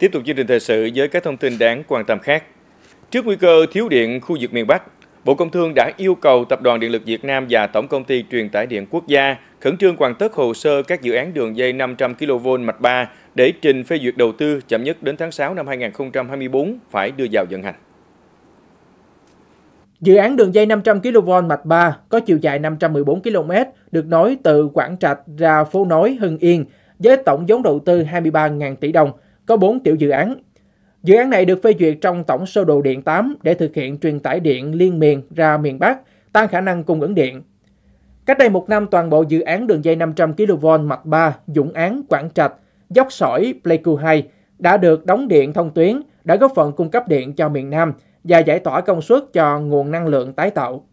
Tiếp tục chương trình thời sự với các thông tin đáng quan tâm khác. Trước nguy cơ thiếu điện khu vực miền Bắc, Bộ Công Thương đã yêu cầu Tập đoàn Điện lực Việt Nam và Tổng công ty Truyền tải điện quốc gia khẩn trương hoàn tất hồ sơ các dự án đường dây 500 kV mạch 3 để trình phê duyệt đầu tư chậm nhất đến tháng 6 năm 2024 phải đưa vào vận hành. Dự án đường dây 500 kV mạch 3 có chiều dài 514 km được nối từ Quảng Trạch ra phố Nối Hưng Yên với tổng vốn đầu tư 23.000 tỷ đồng – có 4 tiểu dự án. Dự án này được phê duyệt trong tổng sơ đồ điện 8 để thực hiện truyền tải điện liên miền ra miền Bắc, tăng khả năng cung ứng điện. Cách đây một năm, toàn bộ dự án đường dây 500 kV mạch 3 Dũng Án, Quảng Trạch, Dốc Sỏi, Pleiku 2 đã được đóng điện thông tuyến, đã góp phần cung cấp điện cho miền Nam và giải tỏa công suất cho nguồn năng lượng tái tạo.